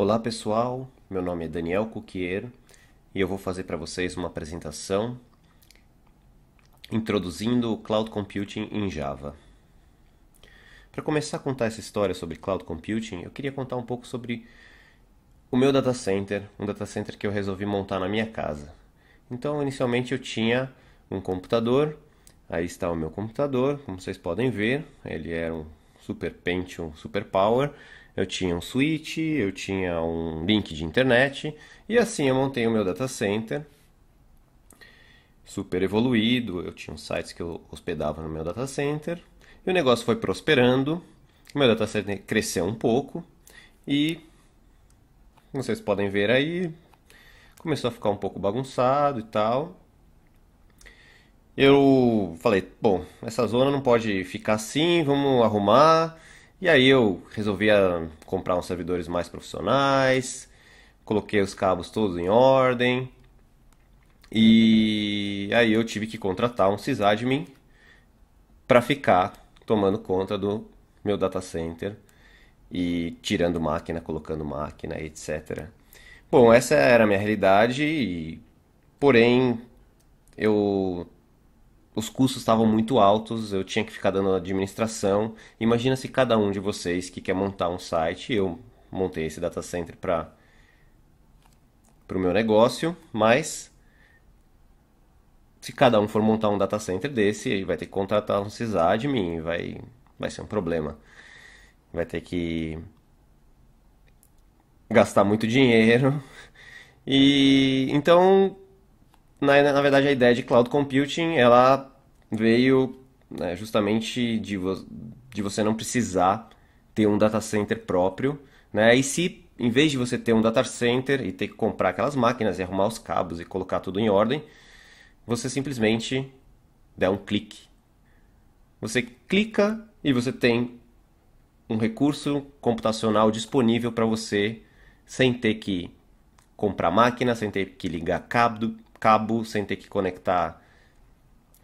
Olá pessoal, meu nome é Daniel Cuquier e eu vou fazer para vocês uma apresentação introduzindo Cloud Computing em Java. Para começar a contar essa história sobre Cloud Computing, eu queria contar um pouco sobre o meu data center, um data center que eu resolvi montar na minha casa. Então, inicialmente eu tinha um computador, aí está o meu computador, como vocês podem ver, ele era um Super Pentium Super Power, eu tinha um switch, eu tinha um link de internet e assim eu montei o meu data center super evoluído, eu tinha sites que eu hospedava no meu data center e o negócio foi prosperando, o meu data center cresceu um pouco e como vocês podem ver aí, começou a ficar um pouco bagunçado e tal. Eu falei, bom, essa zona não pode ficar assim, vamos arrumar. E aí eu resolvi ah, comprar uns servidores mais profissionais, coloquei os cabos todos em ordem. E aí eu tive que contratar um sysadmin para ficar tomando conta do meu data center e tirando máquina, colocando máquina, etc. Bom, essa era a minha realidade, e, porém eu os custos estavam muito altos, eu tinha que ficar dando administração. Imagina se cada um de vocês que quer montar um site, eu montei esse data center para o meu negócio, mas se cada um for montar um data center desse, ele vai ter que contratar um sysadmin, vai, vai ser um problema. Vai ter que gastar muito dinheiro. E então na, na verdade, a ideia de cloud computing ela veio né, justamente de, vo de você não precisar ter um data center próprio, né? E se em vez de você ter um data center e ter que comprar aquelas máquinas e arrumar os cabos e colocar tudo em ordem, você simplesmente dá um clique. Você clica e você tem um recurso computacional disponível para você sem ter que comprar máquina, sem ter que ligar cabo, cabo, sem ter que conectar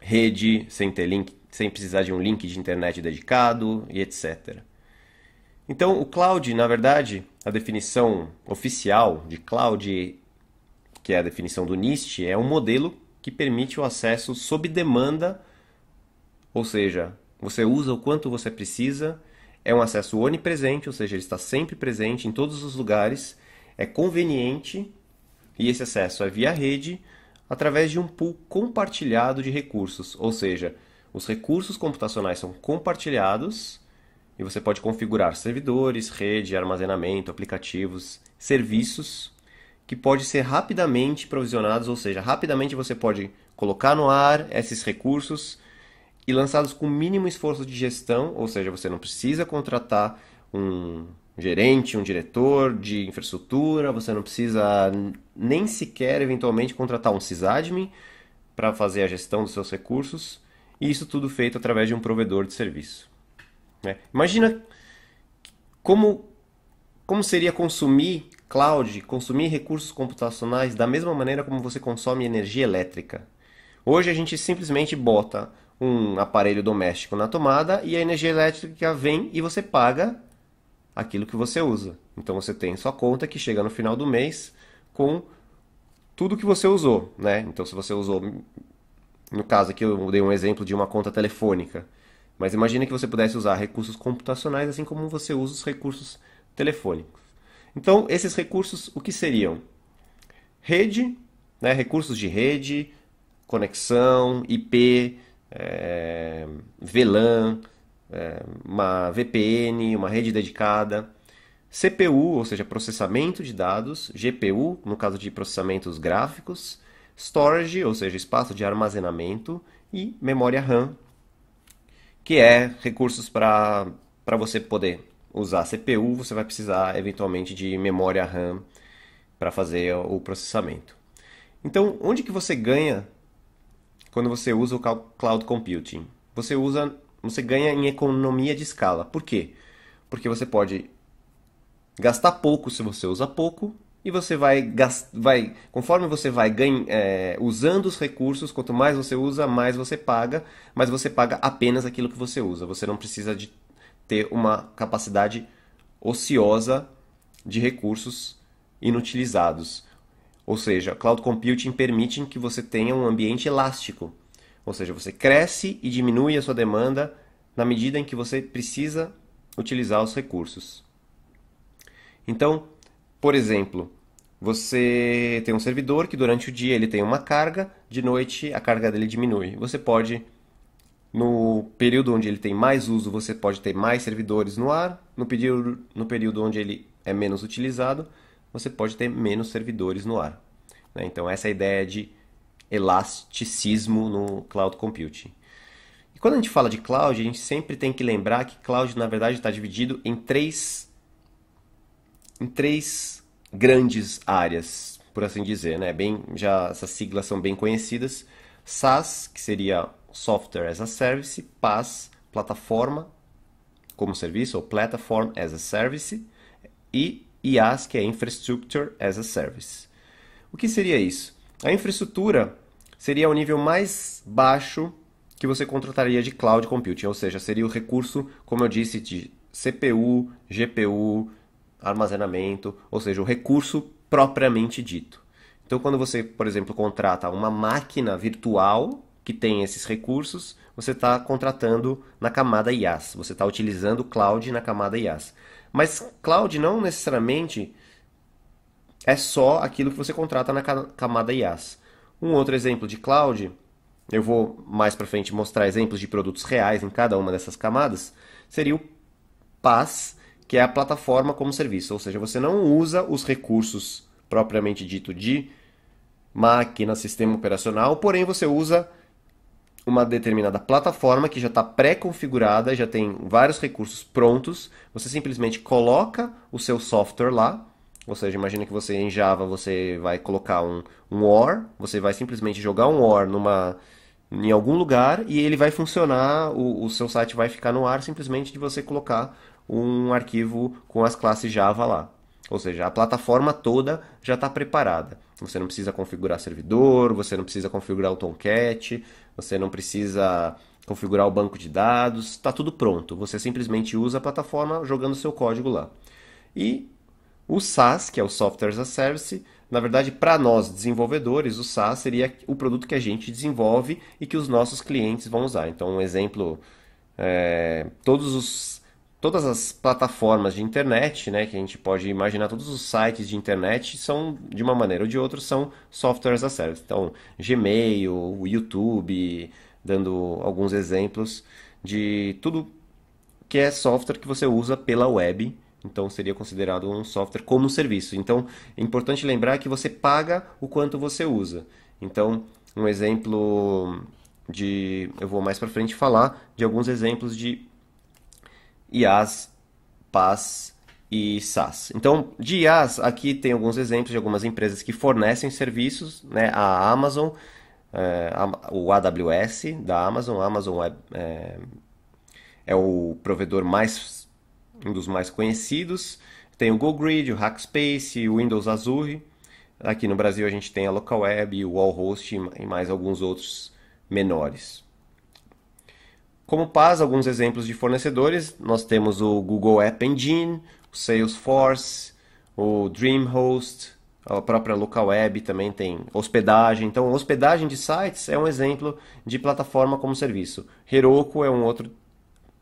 rede, sem ter link, sem precisar de um link de internet dedicado e etc. Então, o cloud, na verdade, a definição oficial de cloud, que é a definição do NIST, é um modelo que permite o acesso sob demanda, ou seja, você usa o quanto você precisa, é um acesso onipresente, ou seja, ele está sempre presente em todos os lugares, é conveniente e esse acesso é via rede, através de um pool compartilhado de recursos, ou seja, os recursos computacionais são compartilhados e você pode configurar servidores, rede, armazenamento, aplicativos, serviços que pode ser rapidamente provisionados, ou seja, rapidamente você pode colocar no ar esses recursos e lançados com mínimo esforço de gestão, ou seja, você não precisa contratar um um gerente, um diretor de infraestrutura, você não precisa nem sequer eventualmente contratar um sysadmin para fazer a gestão dos seus recursos, e isso tudo feito através de um provedor de serviço. Né? Imagina como, como seria consumir cloud, consumir recursos computacionais da mesma maneira como você consome energia elétrica. Hoje a gente simplesmente bota um aparelho doméstico na tomada e a energia elétrica vem e você paga aquilo que você usa. Então você tem sua conta que chega no final do mês com tudo que você usou, né? Então se você usou, no caso aqui eu dei um exemplo de uma conta telefônica, mas imagine que você pudesse usar recursos computacionais assim como você usa os recursos telefônicos. Então esses recursos o que seriam? Rede, né? Recursos de rede, conexão, IP, é, eh, VLAN, é, uma VPN, uma rede dedicada, CPU, ou seja, processamento de dados, GPU, no caso de processamentos gráficos, storage, ou seja, espaço de armazenamento, e memória RAM, que é recursos para você poder usar CPU, você vai precisar eventualmente de memória RAM para fazer o processamento. Então, onde que você ganha quando você usa o cloud computing? Você usa você ganha em economia de escala. Por quê? Porque você pode gastar pouco se você usa pouco e você vai, vai conforme você vai ganha, é, usando os recursos, quanto mais você usa, mais você paga, mas você paga apenas aquilo que você usa. Você não precisa de ter uma capacidade ociosa de recursos inutilizados. Ou seja, cloud computing permite que você tenha um ambiente elástico. Ou seja, você cresce e diminui a sua demanda na medida em que você precisa utilizar os recursos. Então, por exemplo, você tem um servidor que durante o dia ele tem uma carga, de noite a carga dele diminui. Você pode no período onde ele tem mais uso, você pode ter mais servidores no ar. No período, no período onde ele é menos utilizado, você pode ter menos servidores no ar. Né? Então, essa é a ideia de elasticismo no cloud computing. E quando a gente fala de cloud, a gente sempre tem que lembrar que cloud, na verdade, está dividido em três, em três grandes áreas, por assim dizer. Né? Bem, já essas siglas são bem conhecidas. SaaS, que seria Software as a Service, PaaS, Plataforma como Serviço, ou Platform as a Service, e IaaS, que é Infrastructure as a Service. O que seria isso? A infraestrutura seria o nível mais baixo que você contrataria de cloud computing, ou seja, seria o recurso, como eu disse, de CPU, GPU, armazenamento, ou seja, o recurso propriamente dito. Então, quando você, por exemplo, contrata uma máquina virtual que tem esses recursos, você está contratando na camada IaaS, você está utilizando cloud na camada IaaS. Mas cloud não necessariamente é só aquilo que você contrata na camada IaaS. Um outro exemplo de cloud, eu vou mais para frente mostrar exemplos de produtos reais em cada uma dessas camadas, seria o PaaS, que é a plataforma como serviço, ou seja, você não usa os recursos propriamente dito de máquina, sistema operacional, porém você usa uma determinada plataforma que já está pré-configurada, já tem vários recursos prontos. Você simplesmente coloca o seu software lá ou seja, imagina que você em Java você vai colocar um, um OR, você vai simplesmente jogar um OR numa, em algum lugar e ele vai funcionar, o, o seu site vai ficar no ar simplesmente de você colocar um arquivo com as classes Java lá. Ou seja, a plataforma toda já está preparada. Você não precisa configurar servidor, você não precisa configurar o Tomcat, você não precisa configurar o banco de dados, está tudo pronto. Você simplesmente usa a plataforma jogando seu código lá. E o SaaS, que é o Software as a Service, na verdade, para nós desenvolvedores, o SaaS seria o produto que a gente desenvolve e que os nossos clientes vão usar. Então, um exemplo, é, todos os, todas as plataformas de internet, né, que a gente pode imaginar, todos os sites de internet são, de uma maneira ou de outra, são Software as a service. Então, Gmail, o YouTube, dando alguns exemplos de tudo que é software que você usa pela web então seria considerado um software como um serviço. Então é importante lembrar que você paga o quanto você usa. Então, um exemplo de. Eu vou mais para frente falar de alguns exemplos de IaaS, PaaS e SaaS. Então, de IaaS, aqui tem alguns exemplos de algumas empresas que fornecem serviços, né? a Amazon, é, o AWS da Amazon, a Amazon é, é, é o provedor mais um dos mais conhecidos. Tem o GoGrid, o Hackspace, o Windows Azure. Aqui no Brasil a gente tem a LocalWeb, o Allhost e mais alguns outros menores. Como paz alguns exemplos de fornecedores, nós temos o Google App Engine, o Salesforce, o Dreamhost, a própria LocalWeb também tem hospedagem. Então, hospedagem de sites é um exemplo de plataforma como serviço. Heroku é um outro,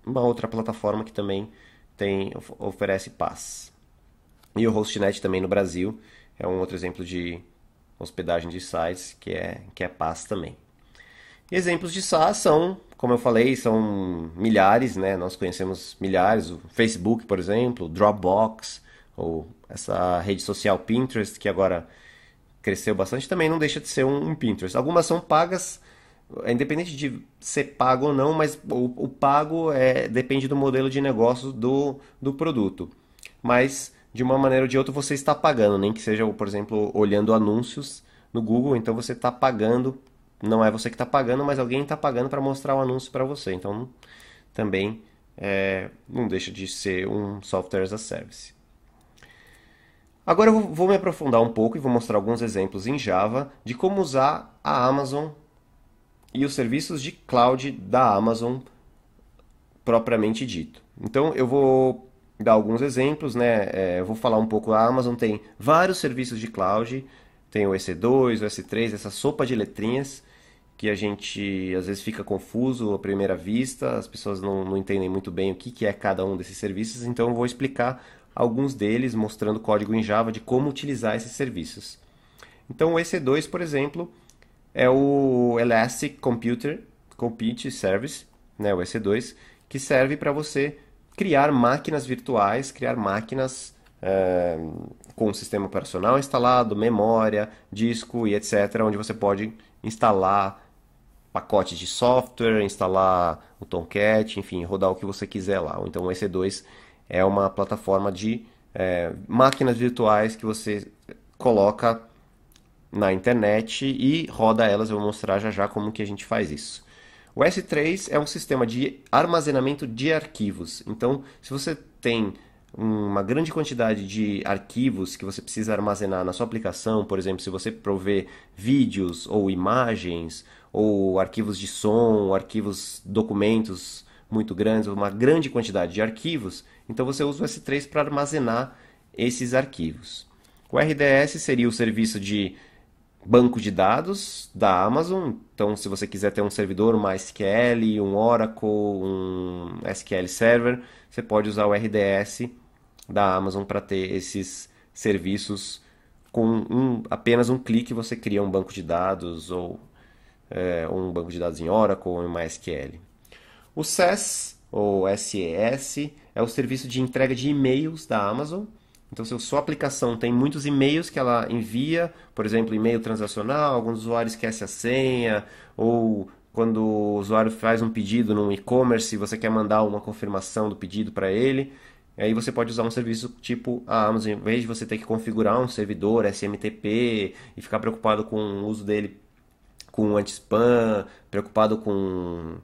uma outra plataforma que também tem, oferece paz. E o Hostnet também no Brasil é um outro exemplo de hospedagem de sites que é, que é paz também. E exemplos de SaaS são, como eu falei, são milhares, né? Nós conhecemos milhares, o Facebook, por exemplo, o Dropbox, ou essa rede social Pinterest, que agora cresceu bastante, também não deixa de ser um, um Pinterest. Algumas são pagas, é independente de ser pago ou não, mas o, o, pago é, depende do modelo de negócio do, do produto. Mas, de uma maneira ou de outra, você está pagando, nem que seja, por exemplo, olhando anúncios no Google, então você está pagando, não é você que está pagando, mas alguém está pagando para mostrar o anúncio para você. Então, também é, não deixa de ser um software as a service. Agora eu vou me aprofundar um pouco e vou mostrar alguns exemplos em Java de como usar a Amazon e os serviços de cloud da Amazon propriamente dito. Então eu vou dar alguns exemplos, né? É, eu vou falar um pouco. A Amazon tem vários serviços de cloud, tem o EC2, o S3, essa sopa de letrinhas que a gente às vezes fica confuso à primeira vista, as pessoas não, não entendem muito bem o que, que é cada um desses serviços, então eu vou explicar alguns deles mostrando código em Java de como utilizar esses serviços. Então o EC2, por exemplo, é o Elastic Computer Compute Service, né, o EC2, que serve para você criar máquinas virtuais, criar máquinas é, com o sistema operacional instalado, memória, disco e etc., onde você pode instalar pacotes de software, instalar o Tomcat, enfim, rodar o que você quiser lá. Então o EC2 é uma plataforma de é, máquinas virtuais que você coloca na internet e roda elas, eu vou mostrar já já como que a gente faz isso. O S3 é um sistema de armazenamento de arquivos. Então, se você tem uma grande quantidade de arquivos que você precisa armazenar na sua aplicação, por exemplo, se você prover vídeos ou imagens, ou arquivos de som, arquivos, documentos muito grandes, uma grande quantidade de arquivos, então você usa o S3 para armazenar esses arquivos. O RDS seria o serviço de banco de dados da Amazon. Então, se você quiser ter um servidor, uma SQL, um Oracle, um SQL Server, você pode usar o RDS da Amazon para ter esses serviços com um, apenas um clique. Você cria um banco de dados ou é, um banco de dados em Oracle ou em SQL. O SES ou SES é o serviço de entrega de e-mails da Amazon então, se a sua aplicação tem muitos e-mails que ela envia, por exemplo, e-mail transacional, alguns usuários esquece a senha, ou quando o usuário faz um pedido no e-commerce, você quer mandar uma confirmação do pedido para ele, aí você pode usar um serviço tipo a Amazon, em vez de você ter que configurar um servidor SMTP e ficar preocupado com o uso dele com anti-spam, preocupado com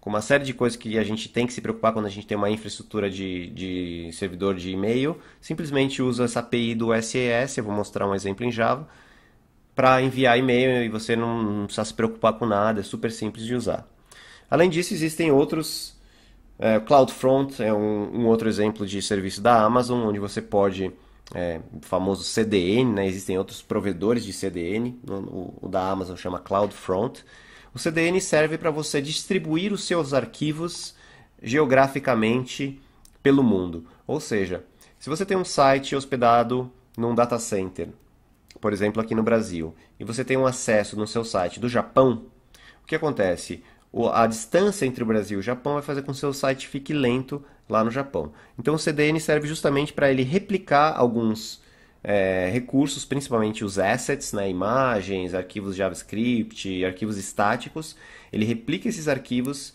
com uma série de coisas que a gente tem que se preocupar quando a gente tem uma infraestrutura de, de servidor de e-mail, simplesmente usa essa API do SES, eu vou mostrar um exemplo em Java, para enviar e-mail e você não, não, precisa se preocupar com nada, é super simples de usar. Além disso, existem outros. É, CloudFront é um, um, outro exemplo de serviço da Amazon, onde você pode. É, o famoso CDN, né? existem outros provedores de CDN, o, o da Amazon chama CloudFront. O CDN serve para você distribuir os seus arquivos geograficamente pelo mundo. Ou seja, se você tem um site hospedado num data center, por exemplo, aqui no Brasil, e você tem um acesso no seu site do Japão, o que acontece? a distância entre o Brasil e o Japão vai fazer com que o seu site fique lento lá no Japão. Então o CDN serve justamente para ele replicar alguns é, recursos, principalmente os assets, né, imagens, arquivos JavaScript, arquivos estáticos. Ele replica esses arquivos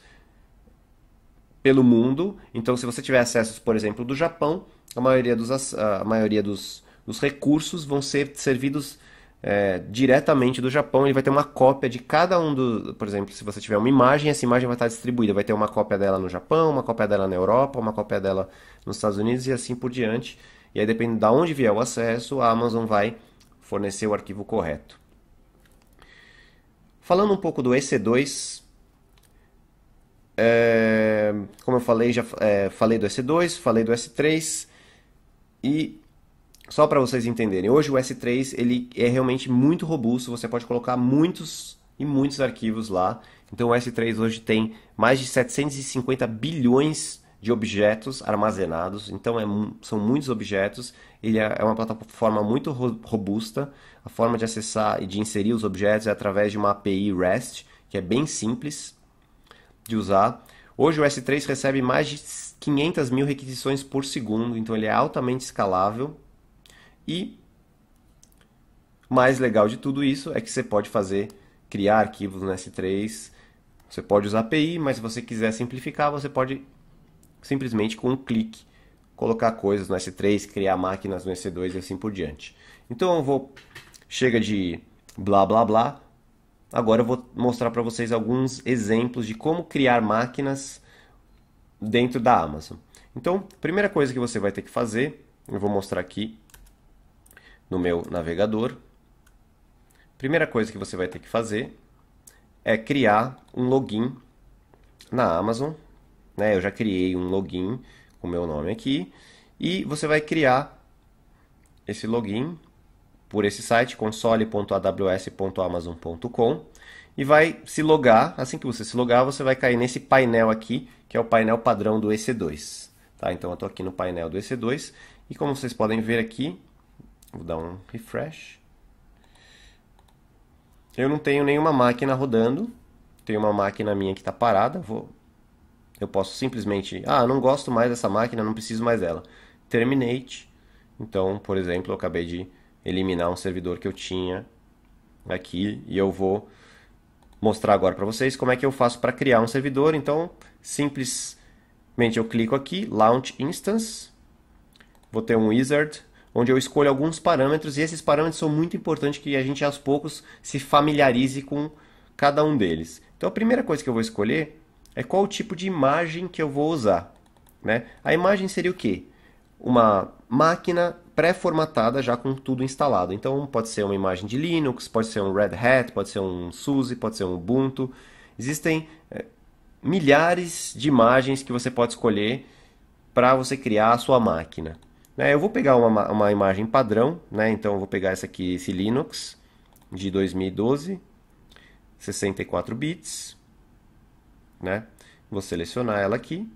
pelo mundo. Então, se você tiver acessos, por exemplo, do Japão, a maioria dos, a maioria dos, dos recursos vão ser servidos é, diretamente do Japão. Ele vai ter uma cópia de cada um dos, Por exemplo, se você tiver uma imagem, essa imagem vai estar distribuída. Vai ter uma cópia dela no Japão, uma cópia dela na Europa, uma cópia dela nos Estados Unidos e assim por diante. E aí, dependendo de onde vier o acesso, a Amazon vai fornecer o arquivo correto. Falando um pouco do EC2, é, como eu falei, já é, falei do S2, falei do S3 e só para vocês entenderem, hoje o S3 ele é realmente muito robusto, você pode colocar muitos e muitos arquivos lá. Então o S3 hoje tem mais de 750 bilhões de objetos armazenados. Então é, são muitos objetos. Ele é, é uma plataforma muito robusta. A forma de acessar e de inserir os objetos é através de uma API REST, que é bem simples de usar. Hoje o S3 recebe mais de 500 mil requisições por segundo, então ele é altamente escalável. E mais legal de tudo isso é que você pode fazer criar arquivos no S3. Você pode usar API, mas se você quiser simplificar, você pode simplesmente com um clique colocar coisas no S3, criar máquinas no S2 e assim por diante. Então eu vou chega de blá blá blá. Agora eu vou mostrar para vocês alguns exemplos de como criar máquinas dentro da Amazon. Então, primeira coisa que você vai ter que fazer, eu vou mostrar aqui no meu navegador. Primeira coisa que você vai ter que fazer é criar um login na Amazon né? Eu já criei um login com o meu nome aqui e você vai criar esse login por esse site console.aws.amazon.com e vai se logar. Assim que você se logar, você vai cair nesse painel aqui, que é o painel padrão do EC2. Tá? Então eu estou aqui no painel do EC2 e como vocês podem ver aqui, vou dar um refresh. Eu não tenho nenhuma máquina rodando, tenho uma máquina minha que está parada, vou eu posso simplesmente, ah, não gosto mais dessa máquina, não preciso mais dela. Terminate. Então, por exemplo, eu acabei de eliminar um servidor que eu tinha aqui e eu vou mostrar agora para vocês como é que eu faço para criar um servidor. Então, simplesmente eu clico aqui, Launch Instance, vou ter um wizard onde eu escolho alguns parâmetros e esses parâmetros são muito importantes que a gente aos poucos se familiarize com cada um deles. Então, a primeira coisa que eu vou escolher é qual o tipo de imagem que eu vou usar. Né? A imagem seria o quê? Uma máquina pré-formatada já com tudo instalado. Então pode ser uma imagem de Linux, pode ser um Red Hat, pode ser um SUSE, pode ser um Ubuntu. Existem é, milhares de imagens que você pode escolher para você criar a sua máquina. Né? Eu vou pegar uma, uma imagem padrão, né? então eu vou pegar essa aqui, esse Linux de 2012, 64 bits né? Vou selecionar ela aqui.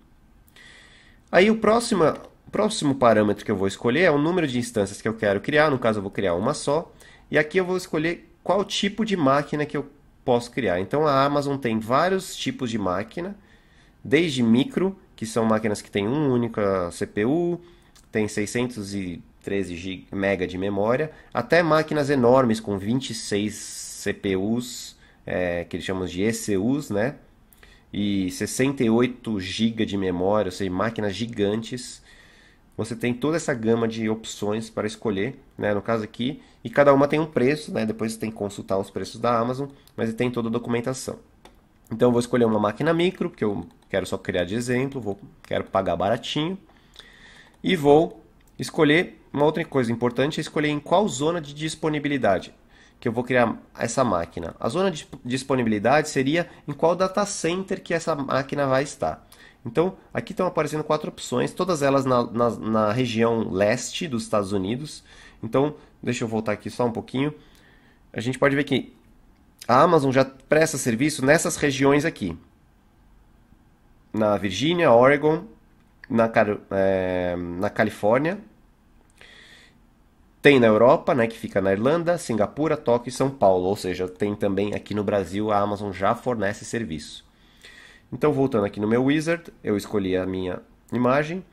Aí o próximo, próximo parâmetro que eu vou escolher é o número de instâncias que eu quero criar, no caso eu vou criar uma só, e aqui eu vou escolher qual tipo de máquina que eu posso criar. Então a Amazon tem vários tipos de máquina, desde micro, que são máquinas que têm uma única CPU, tem 613 GB, mega de memória, até máquinas enormes com 26 CPUs, é, que eles chamam de ECUs, né? e 68 GB de memória, ou seja, máquinas gigantes. Você tem toda essa gama de opções para escolher, né, no caso aqui, e cada uma tem um preço, né, depois você tem que consultar os preços da Amazon, mas tem toda a documentação. Então eu vou escolher uma máquina micro, porque eu quero só criar de exemplo, vou, quero pagar baratinho. E vou escolher uma outra coisa importante, é escolher em qual zona de disponibilidade que eu vou criar essa máquina. A zona de disponibilidade seria em qual data center que essa máquina vai estar. Então, aqui estão aparecendo quatro opções, todas elas na, na, na região leste dos Estados Unidos. Então, deixa eu voltar aqui só um pouquinho. A gente pode ver que a Amazon já presta serviço nessas regiões aqui. Na Virgínia, Oregon, na, é, na Califórnia tem na Europa, né, que fica na Irlanda, Singapura, Tóquio e São Paulo, ou seja, tem também aqui no Brasil, a Amazon já fornece serviço. Então, voltando aqui no meu wizard, eu escolhi a minha imagem.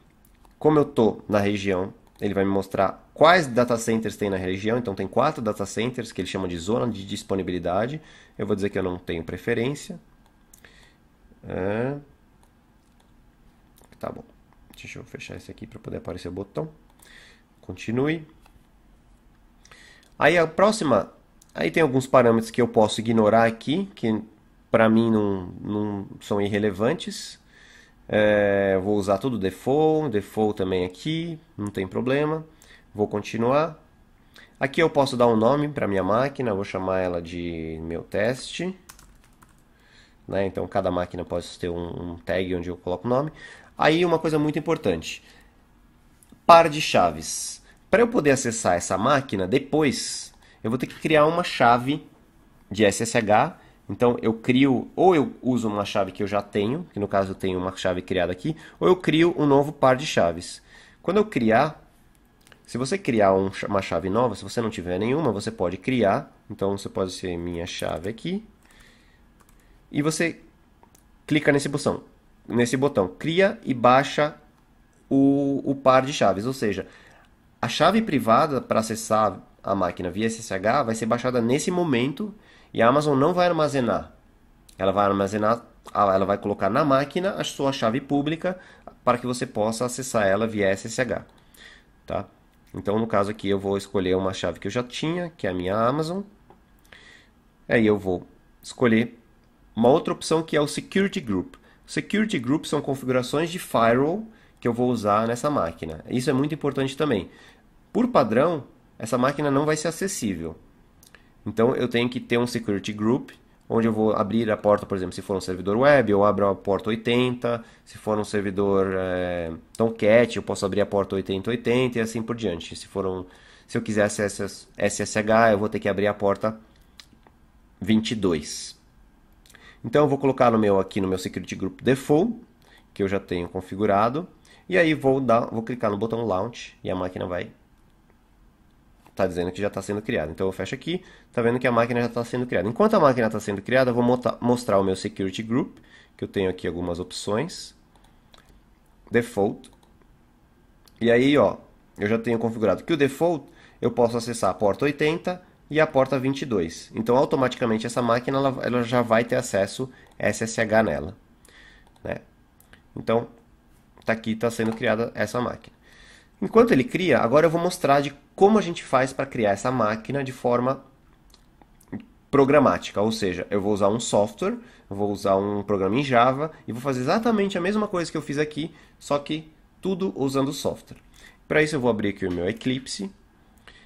Como eu tô na região, ele vai me mostrar quais data centers tem na região. Então, tem quatro data centers que ele chama de zona de disponibilidade. Eu vou dizer que eu não tenho preferência. É... Tá bom. Deixa eu fechar esse aqui para poder aparecer o botão. Continue. Aí a próxima, aí tem alguns parâmetros que eu posso ignorar aqui, que para mim não, não são irrelevantes. É, vou usar tudo default, default também aqui, não tem problema. Vou continuar. Aqui eu posso dar um nome para minha máquina, vou chamar ela de meu teste. Né? Então cada máquina pode ter um, um tag onde eu coloco o nome. Aí uma coisa muito importante, par de chaves. Para eu poder acessar essa máquina depois, eu vou ter que criar uma chave de SSH. Então eu crio, ou eu uso uma chave que eu já tenho, que no caso eu tenho uma chave criada aqui, ou eu crio um novo par de chaves. Quando eu criar, se você criar um, uma chave nova, se você não tiver nenhuma, você pode criar. Então você pode ser minha chave aqui. E você clica nesse botão, nesse botão cria e baixa o, o par de chaves. Ou seja, a chave privada para acessar a máquina via SSH vai ser baixada nesse momento e a Amazon não vai armazenar. Ela vai armazenar, ela vai colocar na máquina a sua chave pública para que você possa acessar ela via SSH, tá? Então, no caso aqui, eu vou escolher uma chave que eu já tinha, que é a minha Amazon. Aí eu vou escolher uma outra opção que é o Security Group. Security Group são configurações de firewall que eu vou usar nessa máquina. Isso é muito importante também. Por padrão, essa máquina não vai ser acessível. Então eu tenho que ter um security group onde eu vou abrir a porta, por exemplo, se for um servidor web, eu abro a porta 80, se for um servidor é, Tomcat, eu posso abrir a porta 8080 e assim por diante. Se for um, se eu quiser SSH, eu vou ter que abrir a porta 22. Então eu vou colocar no meu aqui no meu security group default, que eu já tenho configurado, e aí vou dar, vou clicar no botão launch e a máquina vai está dizendo que já está sendo criado. Então eu fecho aqui, está vendo que a máquina já está sendo criada. Enquanto a máquina está sendo criada, eu vou mostrar o meu security group, que eu tenho aqui algumas opções. Default. E aí, ó, eu já tenho configurado que o default eu posso acessar a porta 80 e a porta 22. Então automaticamente essa máquina ela, ela já vai ter acesso SSH nela. Né? Então, está aqui, está sendo criada essa máquina. Enquanto ele cria, agora eu vou mostrar de como a gente faz para criar essa máquina de forma programática, ou seja, eu vou usar um software, vou usar um programa em Java e vou fazer exatamente a mesma coisa que eu fiz aqui, só que tudo usando software. Para isso eu vou abrir aqui o meu Eclipse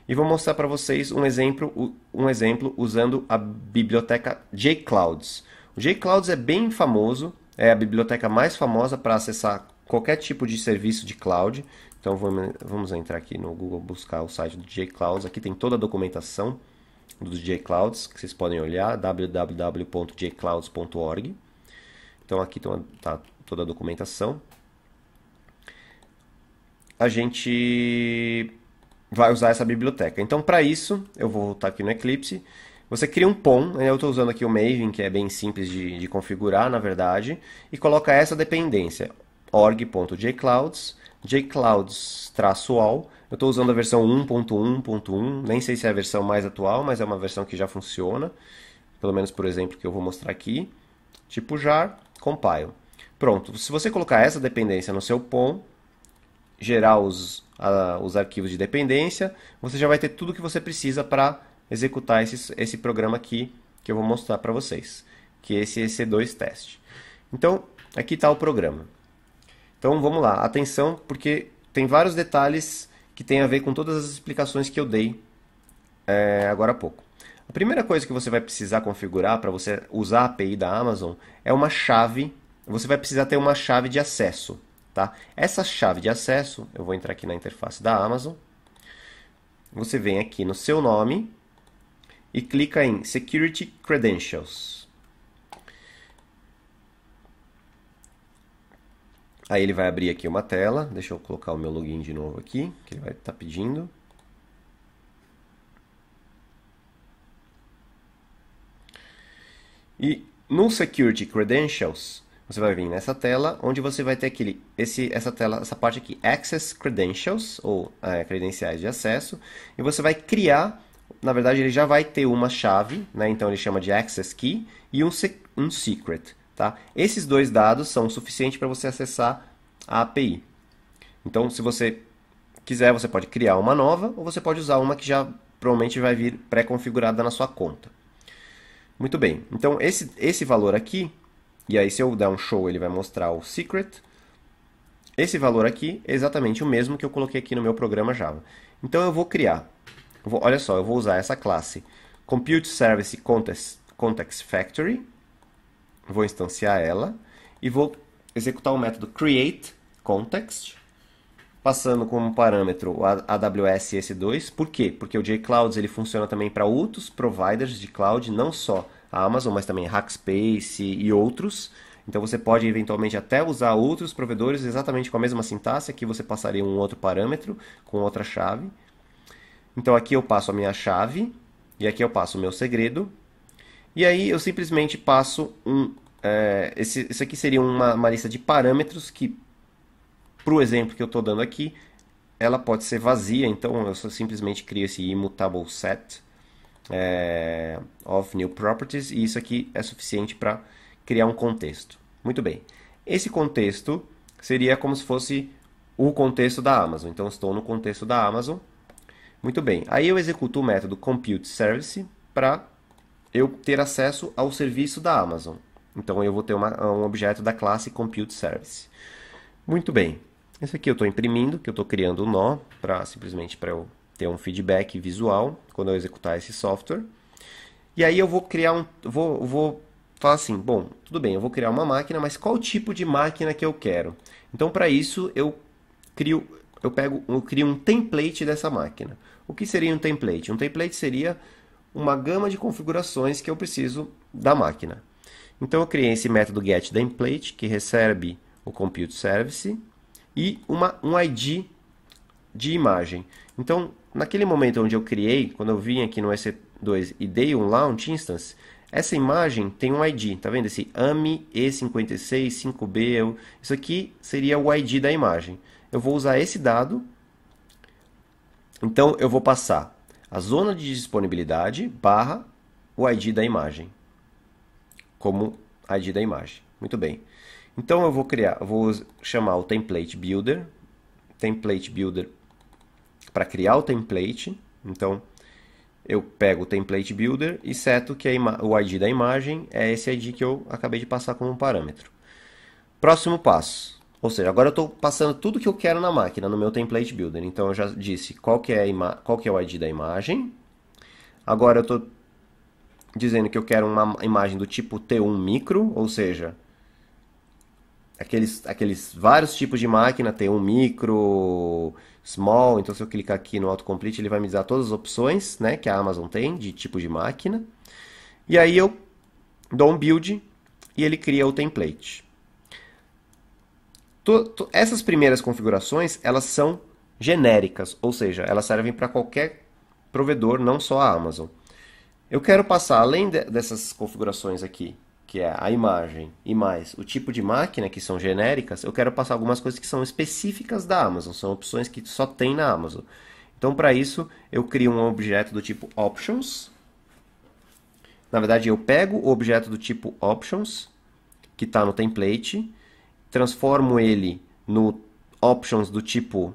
e vou mostrar para vocês um exemplo, um exemplo usando a biblioteca jClouds. O jClouds é bem famoso, é a biblioteca mais famosa para acessar qualquer tipo de serviço de cloud. Então vamos, vamos entrar aqui no Google buscar o site do J Clouds. Aqui tem toda a documentação do J Clouds que vocês podem olhar www.jclouds.org. Então aqui está toda a documentação. A gente vai usar essa biblioteca. Então para isso eu vou voltar aqui no Eclipse. Você cria um POM, né? eu estou usando aqui o Maven, que é bem simples de, de configurar, na verdade, e coloca essa dependência, org.jclouds, jclouds-all. Eu estou usando a versão 1.1.1, nem sei se é a versão mais atual, mas é uma versão que já funciona, pelo menos por exemplo que eu vou mostrar aqui, tipo jar, compile. Pronto, se você colocar essa dependência no seu POM, gerar os, a, os arquivos de dependência, você já vai ter tudo que você precisa para executar esse, esse programa aqui que eu vou mostrar para vocês, que é esse EC2 teste. Então, aqui está o programa. Então vamos lá, atenção, porque tem vários detalhes que tem a ver com todas as explicações que eu dei é, agora há pouco. A primeira coisa que você vai precisar configurar para você usar a API da Amazon é uma chave. Você vai precisar ter uma chave de acesso. Tá? Essa chave de acesso, eu vou entrar aqui na interface da Amazon. Você vem aqui no seu nome e clica em Security Credentials. Aí ele vai abrir aqui uma tela. Deixa eu colocar o meu login de novo aqui, que ele vai estar tá pedindo. E no Security Credentials, você vai vir nessa tela, onde você vai ter aquele, esse, essa tela, essa parte aqui, Access Credentials, ou é, credenciais de acesso, e você vai criar, na verdade ele já vai ter uma chave, né? então ele chama de Access Key, e um, um Secret. Tá? Esses dois dados são suficientes para você acessar a API. Então, se você quiser, você pode criar uma nova ou você pode usar uma que já provavelmente vai vir pré-configurada na sua conta. Muito bem, então esse, esse valor aqui, e aí se eu der um show ele vai mostrar o secret, esse valor aqui é exatamente o mesmo que eu coloquei aqui no meu programa Java. Então eu vou criar, eu vou, olha só, eu vou usar essa classe Compute Service Context, Context Factory, vou instanciar ela e vou executar o método create context, passando como parâmetro o AWS S2. Por quê? Porque o JClouds ele funciona também para outros providers de cloud, não só a Amazon, mas também Hackspace e outros. Então você pode eventualmente até usar outros provedores exatamente com a mesma sintaxe, aqui você passaria um outro parâmetro com outra chave. Então aqui eu passo a minha chave e aqui eu passo o meu segredo e aí eu simplesmente passo um. É, esse, isso aqui seria uma, uma lista de parâmetros que, para o exemplo que eu estou dando aqui, ela pode ser vazia, então eu simplesmente crio esse immutable set é, of new properties e isso aqui é suficiente para criar um contexto. Muito bem. Esse contexto seria como se fosse o contexto da Amazon. Então estou no contexto da Amazon. Muito bem. Aí eu executo o método compute service para eu ter acesso ao serviço da Amazon. Então eu vou ter uma, um objeto da classe Compute Service. Muito bem. Esse aqui eu estou imprimindo, que eu estou criando um nó, pra, simplesmente para eu ter um feedback visual quando eu executar esse software. E aí eu vou criar um. Vou, vou falar assim: bom, tudo bem, eu vou criar uma máquina, mas qual tipo de máquina que eu quero? Então, para isso, eu crio, eu pego, eu crio um template dessa máquina. O que seria um template? Um template seria uma gama de configurações que eu preciso da máquina. Então eu criei esse método getDamePlate que recebe o compute service e uma, um ID de imagem. Então, naquele momento onde eu criei, quando eu vim aqui no EC2 e dei um launch instance, essa imagem tem um ID, tá vendo? Esse AMI e 565 b isso aqui seria o ID da imagem. Eu vou usar esse dado, então eu vou passar a zona de disponibilidade barra o ID da imagem, como ID da imagem. Muito bem. Então eu vou criar, vou chamar o template builder, template builder para criar o template. Então eu pego o template builder e seto que o ID da imagem é esse ID que eu acabei de passar como parâmetro. Próximo passo, ou seja, agora eu estou passando tudo que eu quero na máquina, no meu template builder. Então eu já disse qual que é, qual que é o ID da imagem. Agora eu estou dizendo que eu quero uma imagem do tipo T1 micro, ou seja, aqueles, aqueles vários tipos de máquina, T1 micro, small. Então se eu clicar aqui no autocomplete, ele vai me dar todas as opções né, que a Amazon tem de tipo de máquina. E aí eu dou um build e ele cria o template essas primeiras configurações, elas são genéricas, ou seja, elas servem para qualquer provedor, não só a Amazon. Eu quero passar, além de, dessas configurações aqui, que é a imagem e mais o tipo de máquina, que são genéricas, eu quero passar algumas coisas que são específicas da Amazon, são opções que só tem na Amazon. Então, para isso, eu crio um objeto do tipo Options. Na verdade, eu pego o objeto do tipo Options, que está no template, transformo ele no options do tipo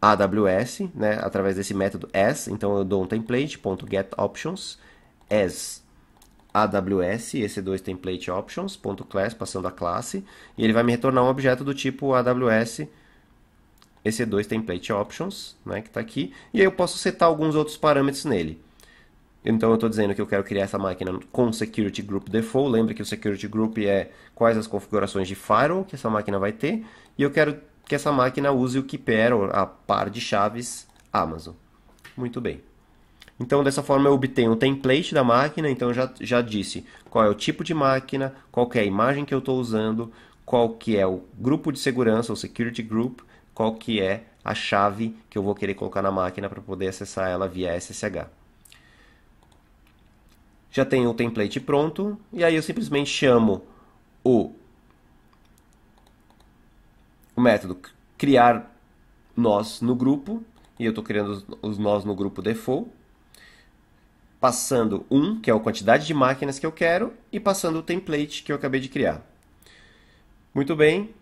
AWS, né, através desse método as, então eu dou um template.getOptions as AWS, esse 2 template options.class, passando a classe, e ele vai me retornar um objeto do tipo AWS ec2 template options, né, que está aqui, e aí eu posso setar alguns outros parâmetros nele. Então eu estou dizendo que eu quero criar essa máquina com Security Group Default. Lembra que o Security Group é quais as configurações de firewall que essa máquina vai ter. E eu quero que essa máquina use o keeper, a par de chaves Amazon. Muito bem. Então, dessa forma, eu obtenho o template da máquina. Então, já, já disse qual é o tipo de máquina, qual é a imagem que eu estou usando, qual que é o grupo de segurança, o security group, qual que é a chave que eu vou querer colocar na máquina para poder acessar ela via SSH já tenho o template pronto e aí eu simplesmente chamo o, o método criar nós no grupo e eu estou criando os nós no grupo default, passando um, que é a quantidade de máquinas que eu quero, e passando o template que eu acabei de criar. Muito bem,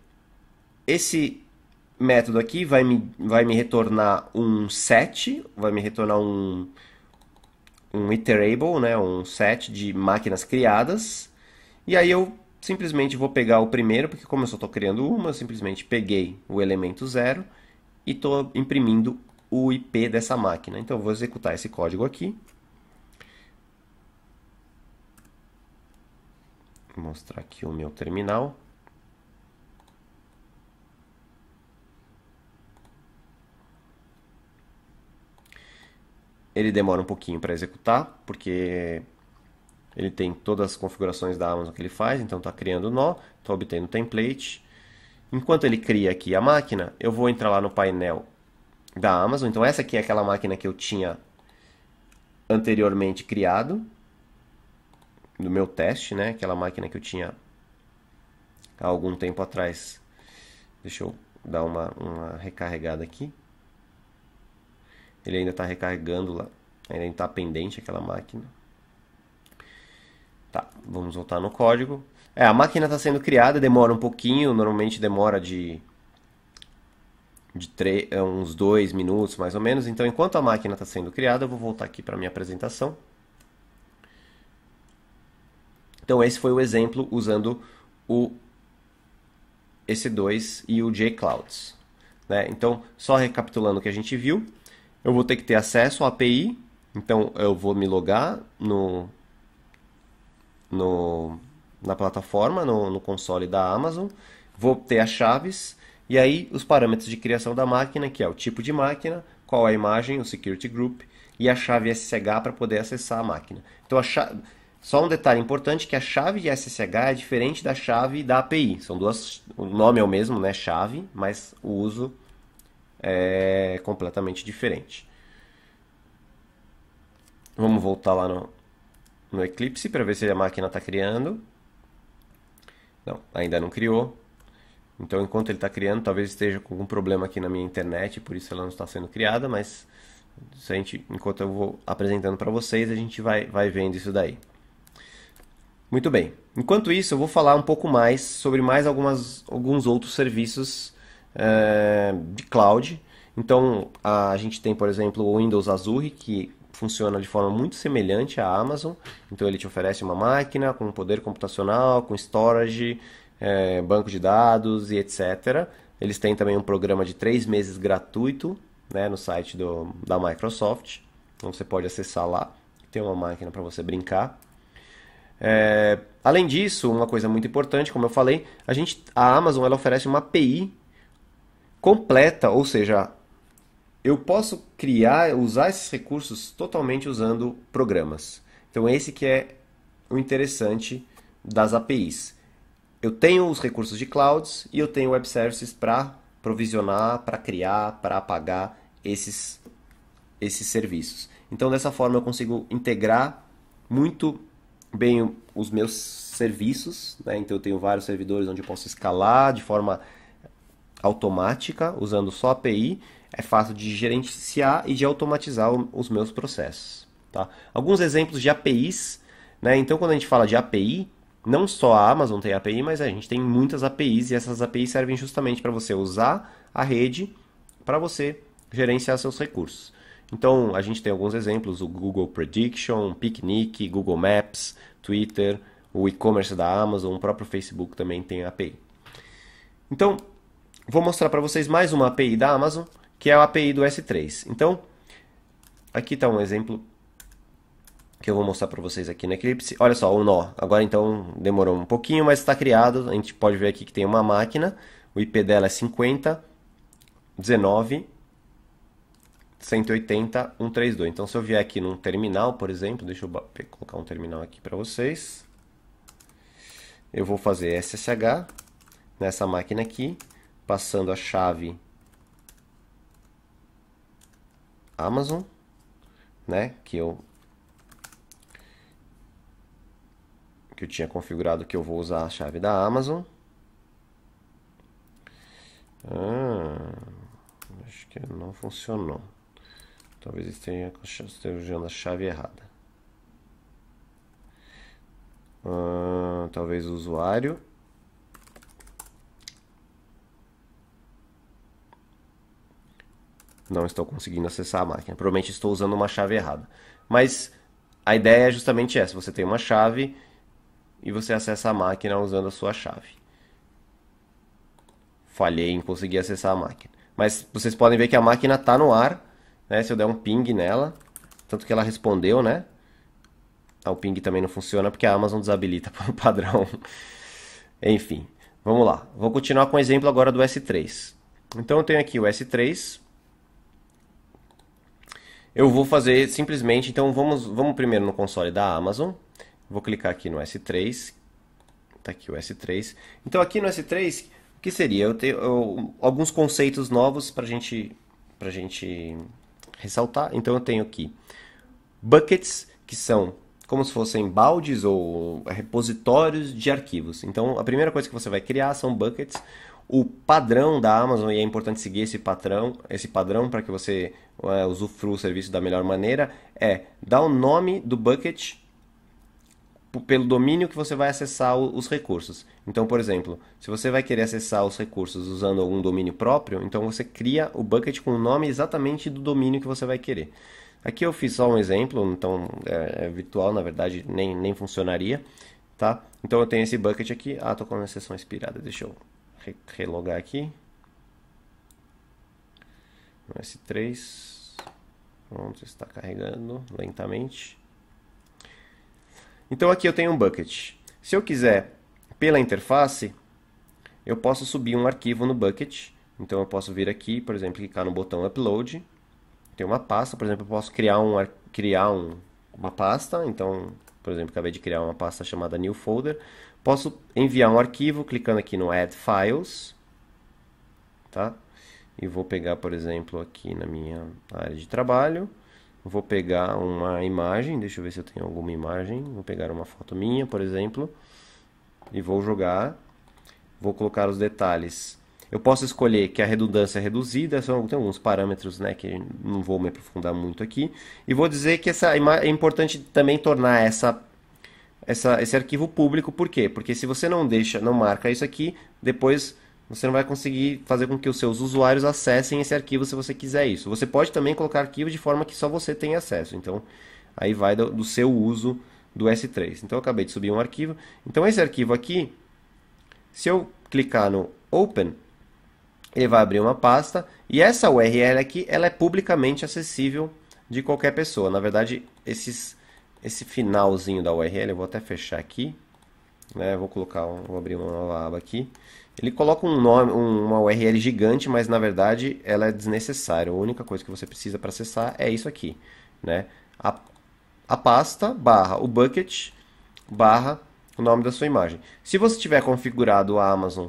esse método aqui vai me, vai me retornar um set, vai me retornar um, um iterable, né, um set de máquinas criadas, e aí eu simplesmente vou pegar o primeiro, porque como eu só estou criando uma, eu simplesmente peguei o elemento zero e estou imprimindo o IP dessa máquina. Então eu vou executar esse código aqui. Vou mostrar aqui o meu terminal. Ele demora um pouquinho para executar, porque ele tem todas as configurações da Amazon que ele faz, então está criando o nó, está obtendo o template. Enquanto ele cria aqui a máquina, eu vou entrar lá no painel da Amazon. Então essa aqui é aquela máquina que eu tinha anteriormente criado no meu teste, né? Aquela máquina que eu tinha há algum tempo atrás. Deixa eu dar uma, uma recarregada aqui. Ele ainda está recarregando lá. Ainda está pendente aquela máquina. Tá, vamos voltar no código. É, a máquina está sendo criada, demora um pouquinho, normalmente demora de, de é, uns dois minutos mais ou menos. Então, enquanto a máquina está sendo criada, eu vou voltar aqui para minha apresentação. Então, esse foi o exemplo usando o s 2 e o JClouds. Né? Então, só recapitulando o que a gente viu, eu vou ter que ter acesso à API, então eu vou me logar no, no na plataforma, no, no console da Amazon, vou ter as chaves e aí os parâmetros de criação da máquina, que é o tipo de máquina, qual a imagem, o security group e a chave SSH para poder acessar a máquina. Então a chave... só um detalhe importante que a chave de SSH é diferente da chave da API. São duas, o nome é o mesmo, né, chave, mas o uso é completamente diferente. Vamos voltar lá no, no Eclipse para ver se a máquina está criando. Não, ainda não criou. Então, enquanto ele está criando, talvez esteja com algum problema aqui na minha internet, por isso ela não está sendo criada, mas a gente, enquanto eu vou apresentando para vocês, a gente vai, vai vendo isso daí. Muito bem. Enquanto isso, eu vou falar um pouco mais sobre mais algumas, alguns outros serviços é, de cloud. Então a, gente tem, por exemplo, o Windows Azure, que funciona de forma muito semelhante à Amazon. Então ele te oferece uma máquina com poder computacional, com storage, é, banco de dados e etc. Eles têm também um programa de três meses gratuito né, no site do, da Microsoft. Então você pode acessar lá, tem uma máquina para você brincar. É, além disso, uma coisa muito importante, como eu falei, a, gente, a Amazon ela oferece uma API completa, ou seja, eu posso criar, usar esses recursos totalmente usando programas. Então é esse que é o interessante das APIs. Eu tenho os recursos de clouds e eu tenho web services para provisionar, para criar, para apagar esses esses serviços. Então dessa forma eu consigo integrar muito bem os meus serviços, né? Então eu tenho vários servidores onde eu posso escalar de forma automática, usando só API, é fácil de gerenciar e de automatizar os meus processos. Tá? Alguns exemplos de APIs. Né? Então, quando a gente fala de API, não só a Amazon tem API, mas a gente tem muitas APIs e essas APIs servem justamente para você usar a rede para você gerenciar seus recursos. Então, a gente tem alguns exemplos: o Google Prediction, Picnic, Google Maps, Twitter, o e-commerce da Amazon, o próprio Facebook também tem API. Então, vou mostrar para vocês mais uma API da Amazon, que é a API do S3. Então, aqui está um exemplo que eu vou mostrar para vocês aqui no Eclipse. Olha só, o nó. Agora então demorou um pouquinho, mas está criado. A gente pode ver aqui que tem uma máquina. O IP dela é 50, 19, 180, 132. Então se eu vier aqui num terminal, por exemplo, deixa eu colocar um terminal aqui para vocês. Eu vou fazer SSH nessa máquina aqui passando a chave Amazon, né, que eu que eu tinha configurado que eu vou usar a chave da Amazon. Ah, acho que não funcionou. Talvez esteja usando a chave errada. Ah, talvez o usuário não estou conseguindo acessar a máquina. Provavelmente estou usando uma chave errada. Mas a ideia é justamente essa: você tem uma chave e você acessa a máquina usando a sua chave. Falhei em conseguir acessar a máquina. Mas vocês podem ver que a máquina está no ar. Né? Se eu der um ping nela, tanto que ela respondeu, né? Ah, o ping também não funciona porque a Amazon desabilita por padrão. Enfim, vamos lá. Vou continuar com o exemplo agora do S3. Então eu tenho aqui o S3, eu vou fazer simplesmente, então vamos, vamos primeiro no console da Amazon, vou clicar aqui no S3, tá aqui o S3, então aqui no S3, o que seria? Eu tenho eu, alguns conceitos novos para gente, a gente ressaltar, então eu tenho aqui buckets, que são como se fossem baldes ou repositórios de arquivos. Então, a primeira coisa que você vai criar são buckets. O padrão da Amazon, e é importante seguir esse padrão, esse padrão para que você é, o serviço da melhor maneira é dar o nome do bucket pelo domínio que você vai acessar os recursos. Então, por exemplo, se você vai querer acessar os recursos usando algum domínio próprio, então você cria o bucket com o nome exatamente do domínio que você vai querer. Aqui eu fiz só um exemplo, então é, é virtual, na verdade nem, nem funcionaria, tá? Então eu tenho esse bucket aqui, ah, estou com uma sessão expirada, deixa eu relogar aqui, no S3. Pronto, está carregando lentamente. Então aqui eu tenho um bucket. Se eu quiser, pela interface, eu posso subir um arquivo no bucket. Então eu posso vir aqui, por exemplo, clicar no botão upload. Tem uma pasta, por exemplo, eu posso criar, um, criar um, uma pasta. Então, por exemplo, acabei de criar uma pasta chamada new folder. Posso enviar um arquivo clicando aqui no add files. Tá? e vou pegar, por exemplo, aqui na minha área de trabalho, vou pegar uma imagem, deixa eu ver se eu tenho alguma imagem, vou pegar uma foto minha, por exemplo, e vou jogar, vou colocar os detalhes. Eu posso escolher que a redundância é reduzida, são, tem alguns parâmetros né, que não vou me aprofundar muito aqui, e vou dizer que essa, é importante também tornar essa essa, esse arquivo público, por quê? Porque se você não deixa, não marca isso aqui, depois você não vai conseguir fazer com que os seus usuários acessem esse arquivo se você quiser isso. Você pode também colocar arquivos de forma que só você tenha acesso. Então, aí vai do, do seu uso do S3. Então, eu acabei de subir um arquivo. Então, esse arquivo aqui, se eu clicar no Open, ele vai abrir uma pasta e essa URL aqui, ela é publicamente acessível de qualquer pessoa. Na verdade, esses, esse finalzinho da URL, eu vou até fechar aqui, né? Vou colocar, vou abrir uma nova aba aqui. Ele coloca um nome, um, uma URL gigante, mas na verdade ela é desnecessária. A única coisa que você precisa para acessar é isso aqui, né? A, a pasta barra o bucket barra o nome da sua imagem. Se você tiver configurado a Amazon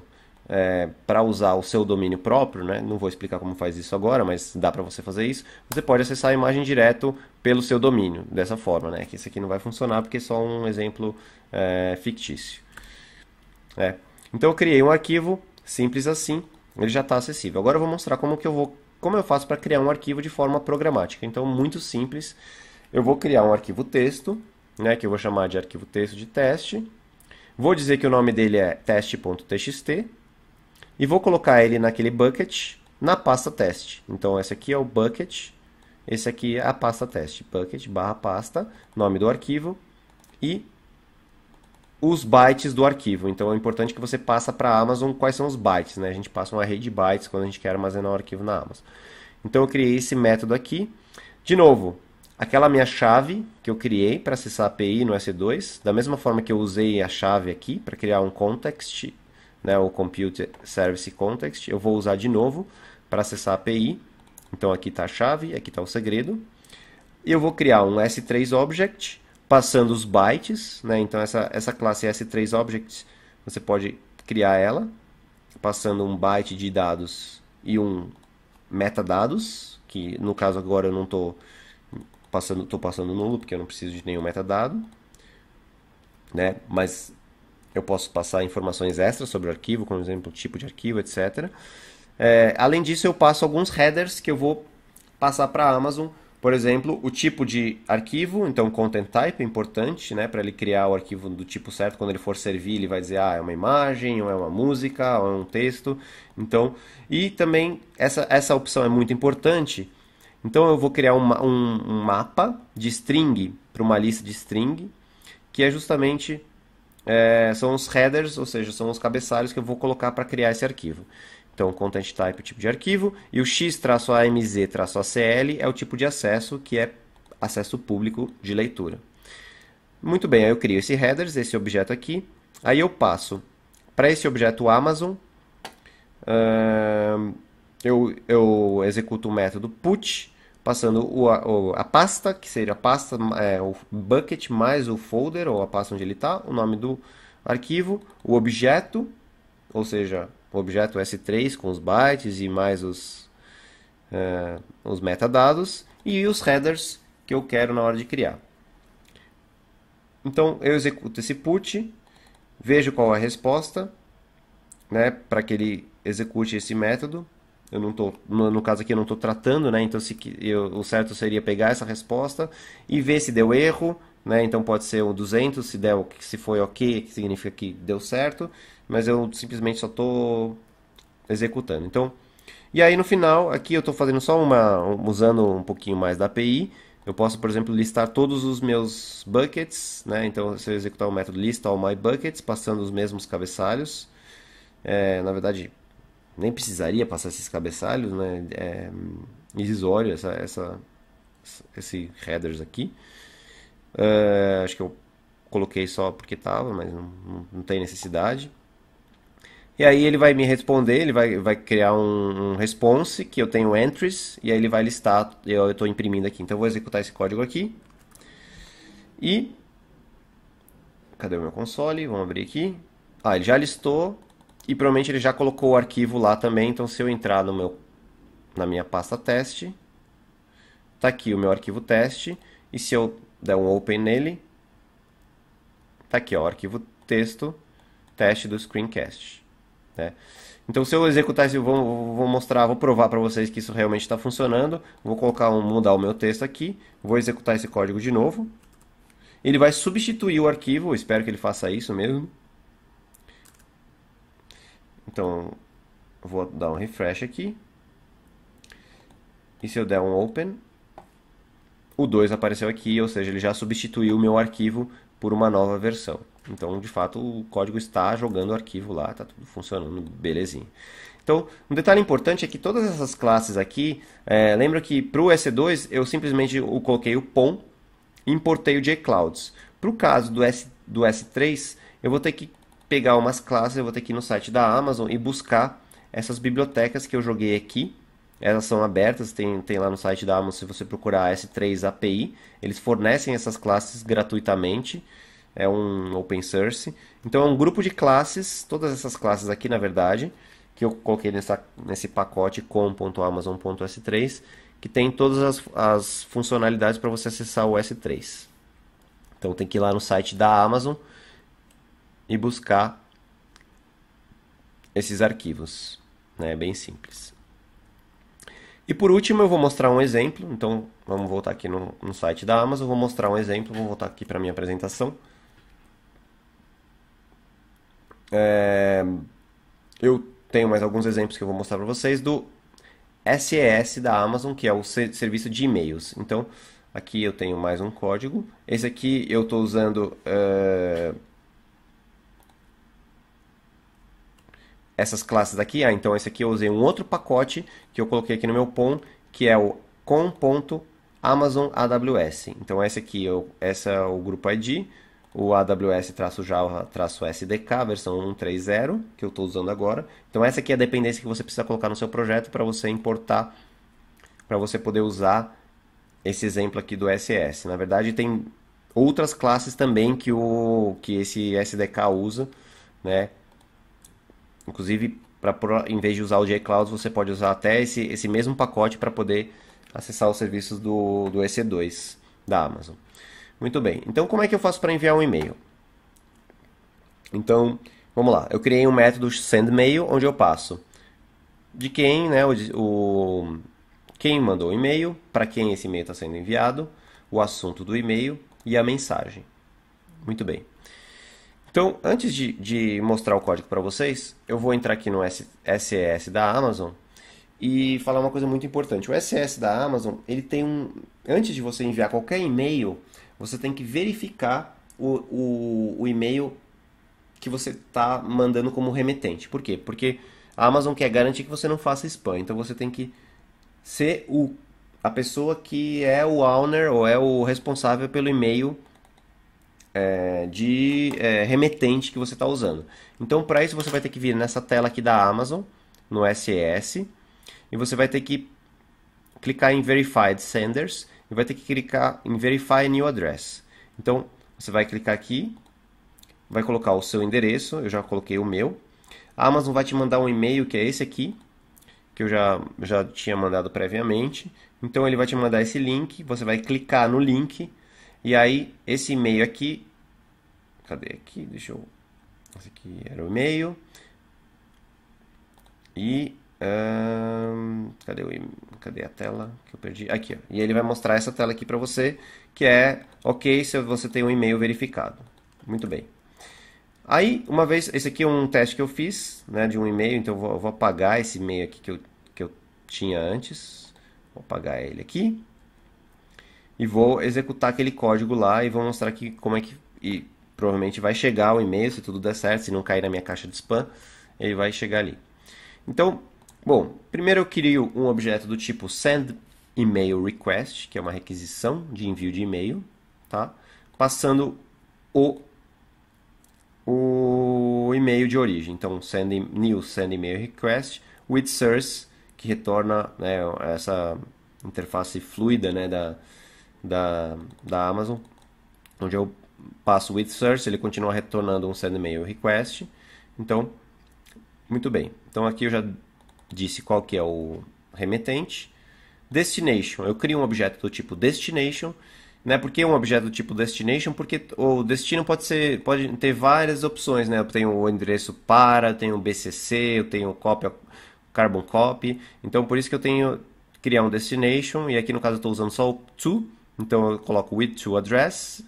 é, para usar o seu domínio próprio, né? não vou explicar como faz isso agora, mas dá para você fazer isso. Você pode acessar a imagem direto pelo seu domínio, dessa forma. Né? Que isso aqui não vai funcionar porque é só um exemplo é, fictício. É. Então eu criei um arquivo simples assim, ele já está acessível. Agora eu vou mostrar como que eu vou, como eu faço para criar um arquivo de forma programática. Então muito simples, eu vou criar um arquivo texto, né, que eu vou chamar de arquivo texto de teste. Vou dizer que o nome dele é teste.txt e vou colocar ele naquele bucket na pasta teste. Então esse aqui é o bucket, esse aqui é a pasta teste, bucket barra pasta, nome do arquivo e os bytes do arquivo. Então é importante que você passa para a Amazon quais são os bytes, né? A gente passa uma rede de bytes quando a gente quer armazenar o um arquivo na Amazon. Então eu criei esse método aqui. De novo, aquela minha chave que eu criei para acessar a API no S2, da mesma forma que eu usei a chave aqui para criar um context, né, o compute service context, eu vou usar de novo para acessar a API. Então aqui está a chave, aqui está o segredo. Eu vou criar um S3 object passando os bytes, né? Então essa, essa classe s 3 object você pode criar ela, passando um byte de dados e um metadados, que no caso agora eu não estou passando, tô passando nulo, porque eu não preciso de nenhum metadado, né? Mas eu posso passar informações extras sobre o arquivo, como exemplo, tipo de arquivo, etc. É, além disso, eu passo alguns headers que eu vou passar para a Amazon por exemplo, o tipo de arquivo, então content type é importante, né, para ele criar o arquivo do tipo certo. Quando ele for servir, ele vai dizer, ah, é uma imagem, ou é uma música, ou é um texto. Então, e também essa, essa opção é muito importante. Então eu vou criar uma, um, um mapa de string para uma lista de string, que é justamente é, são os headers, ou seja, são os cabeçalhos que eu vou colocar para criar esse arquivo. Então, content type é o tipo de arquivo e o x-amz-acl é o tipo de acesso que é acesso público de leitura. Muito bem, aí eu crio esse headers, esse objeto aqui. Aí eu passo para esse objeto Amazon. Uh, eu, eu executo o método put, passando o, o, a pasta, que seria a pasta, é, o bucket mais o folder, ou a pasta onde ele está, o nome do arquivo, o objeto, ou seja, o objeto S3 com os bytes e mais os, uh, os metadados e os headers que eu quero na hora de criar. Então eu executo esse put, vejo qual é a resposta, né, para que ele execute esse método. Eu não tô, no, no caso aqui eu não estou tratando, né? Então se eu, o certo seria pegar essa resposta e ver se deu erro, né? Então pode ser o 200, se der, se foi ok, que significa que deu certo mas eu simplesmente só estou executando. Então, e aí no final, aqui eu estou fazendo só uma, usando um pouquinho mais da API, eu posso, por exemplo, listar todos os meus buckets, né? Então, se eu executar o método list all my buckets, passando os mesmos cabeçalhos, é, na verdade, nem precisaria passar esses cabeçalhos, né? É irrisório essa, essa, esse headers aqui. É, acho que eu coloquei só porque estava, mas não, não tem necessidade. E aí ele vai me responder, ele vai, vai criar um, um response que eu tenho entries, e aí ele vai listar, eu estou imprimindo aqui. Então eu vou executar esse código aqui. E. Cadê o meu console? Vamos abrir aqui. Ah, ele já listou e provavelmente ele já colocou o arquivo lá também. Então se eu entrar no meu, na minha pasta teste, tá aqui o meu arquivo teste. E se eu der um open nele, tá aqui ó, o arquivo texto teste do screencast. Então, se eu executar esse, vou, vou mostrar, vou provar para vocês que isso realmente está funcionando. Vou colocar um, mudar o meu texto aqui, vou executar esse código de novo. Ele vai substituir o arquivo, espero que ele faça isso mesmo. Então, vou dar um refresh aqui. E se eu der um open, o 2 apareceu aqui, ou seja, ele já substituiu o meu arquivo por uma nova versão. Então, de fato, o código está jogando o arquivo lá, está tudo funcionando belezinha. Então, um detalhe importante é que todas essas classes aqui, é, lembra que para o S2 eu simplesmente coloquei o POM e importei o jclouds. Para o caso do, S, do S3, eu vou ter que pegar umas classes, eu vou ter que ir no site da Amazon e buscar essas bibliotecas que eu joguei aqui. Elas são abertas, tem, tem lá no site da Amazon, se você procurar S3 API, eles fornecem essas classes gratuitamente é um open source. Então é um grupo de classes, todas essas classes aqui na verdade, que eu coloquei nessa, nesse pacote com.amazon.s3, que tem todas as, as funcionalidades para você acessar o S3. Então tem que ir lá no site da Amazon e buscar esses arquivos. Né? É bem simples. E por último eu vou mostrar um exemplo. Então vamos voltar aqui no, no site da Amazon, vou mostrar um exemplo, vou voltar aqui para minha apresentação. É, eu tenho mais alguns exemplos que eu vou mostrar para vocês do SES da Amazon, que é o serviço de e-mails. Então, aqui eu tenho mais um código. Esse aqui eu estou usando é, essas classes aqui. Ah, então esse aqui eu usei um outro pacote que eu coloquei aqui no meu POM, que é o com.amazon.aws. Então esse aqui, eu, é essa é o grupo ID o AWS-Java-SDK, versão 1.3.0, que eu estou usando agora. Então essa aqui é a dependência que você precisa colocar no seu projeto para você importar, para você poder usar esse exemplo aqui do SS. Na verdade, tem outras classes também que, o, que esse SDK usa, né? Inclusive, pra, em vez de usar o jCloud, você pode usar até esse, esse mesmo pacote para poder acessar os serviços do, do EC2 da Amazon. Muito bem. Então, como é que eu faço para enviar um e-mail? Então, vamos lá. Eu criei um método sendMail, onde eu passo de quem, né, o, o quem mandou o e-mail, para quem esse e-mail está sendo enviado, o assunto do e-mail e a mensagem. Muito bem. Então, antes de, de mostrar o código para vocês, eu vou entrar aqui no SES da Amazon e falar uma coisa muito importante. O SES da Amazon, ele tem um... Antes de você enviar qualquer e-mail, você tem que verificar o, o, o e-mail que você está mandando como remetente. Por quê? Porque a Amazon quer garantir que você não faça spam. Então você tem que ser o, a pessoa que é o owner ou é o responsável pelo e-mail é, de é, remetente que você está usando. Então para isso você vai ter que vir nessa tela aqui da Amazon, no SES, e você vai ter que clicar em Verified Senders e vai ter que clicar em Verify New Address. Então, você vai clicar aqui, vai colocar o seu endereço, eu já coloquei o meu. A Amazon vai te mandar um e-mail que é esse aqui, que eu já, já tinha mandado previamente. Então ele vai te mandar esse link, você vai clicar no link e aí esse e-mail aqui, cadê aqui? Deixa eu, esse aqui era o e-mail e um, cadê, o, cadê a tela que eu perdi? Aqui, ó. E ele vai mostrar essa tela aqui para você, que é ok se você tem um e-mail verificado. Muito bem. Aí, uma vez, esse aqui é um teste que eu fiz, né, de um e-mail, então eu vou, eu vou apagar esse e-mail aqui que eu, que eu tinha antes. Vou apagar ele aqui. E vou executar aquele código lá e vou mostrar aqui como é que... E provavelmente vai chegar o e-mail, se tudo der certo, se não cair na minha caixa de spam, ele vai chegar ali. Então, Bom, primeiro eu crio um objeto do tipo send email request, que é uma requisição de envio de e-mail, tá? Passando o o e-mail de origem. Então, send new send email request with source que retorna né, essa interface fluida né, da, da, da Amazon, onde eu passo with source, ele continua retornando um send email request. Então, muito bem. Então aqui eu já disse qual que é o remetente. Destination, eu crio um objeto do tipo destination, né? Por que um objeto do tipo destination? Porque o destino pode ser, pode ter várias opções, né? Eu tenho o endereço para, tenho o BCC, eu tenho cópia carbon copy. Então por isso que eu tenho criar um destination e aqui no caso eu estou usando só o to, então eu coloco with to address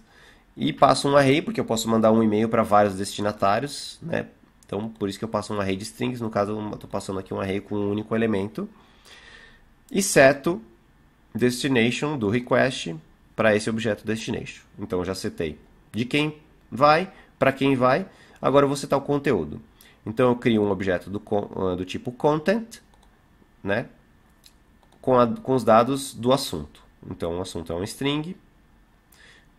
e passo um array porque eu posso mandar um e-mail para vários destinatários, né? Então, por isso que eu passo um array de strings. No caso, eu estou passando aqui um array com um único elemento. E seto destination do request para esse objeto destination. Então, já setei de quem vai, para quem vai. Agora, eu vou setar o conteúdo. Então, eu crio um objeto do, ah, do tipo content, né? Com, a, com os dados do assunto. Então, o assunto é um string.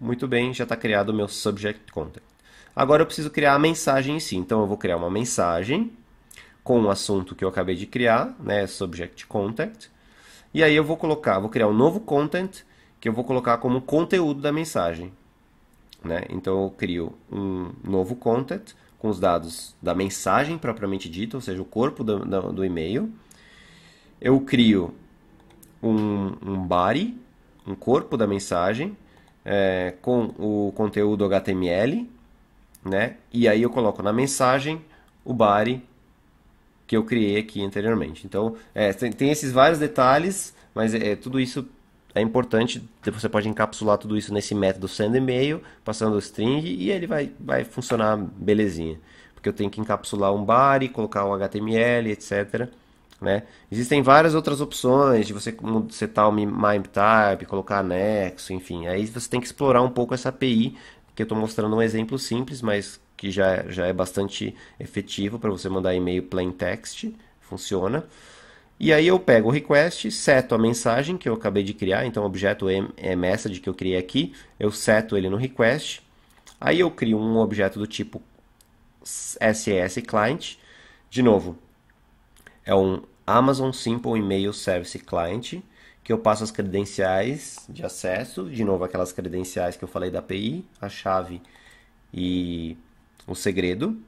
Muito bem, já está criado o meu subject content. Agora eu preciso criar a mensagem em si. Então eu vou criar uma mensagem com o assunto que eu acabei de criar, né, subject contact. E aí eu vou colocar, vou criar um novo content que eu vou colocar como conteúdo da mensagem. Né? Então eu crio um novo content com os dados da mensagem propriamente dita, ou seja, o corpo do, do, do e-mail. Eu crio um, um body, um corpo da mensagem, é, com o conteúdo HTML né? E aí eu coloco na mensagem o body que eu criei aqui anteriormente. Então, é, tem, tem, esses vários detalhes, mas é, é tudo isso é importante. Você pode encapsular tudo isso nesse método send email, passando o string, e ele vai, vai funcionar belezinha. Porque eu tenho que encapsular um body, colocar um HTML, etc. Né? Existem várias outras opções de você setar o MIME type, colocar anexo, enfim. Aí você tem que explorar um pouco essa API que eu estou mostrando um exemplo simples, mas que já, já é bastante efetivo para você mandar e-mail plain text, funciona. E aí eu pego o request, seto a mensagem que eu acabei de criar, então o objeto é, é message que eu criei aqui, eu seto ele no request. Aí eu crio um objeto do tipo SES client. De novo, é um Amazon Simple Email Service Client que eu passo as credenciais de acesso, de novo aquelas credenciais que eu falei da API, a chave e o segredo,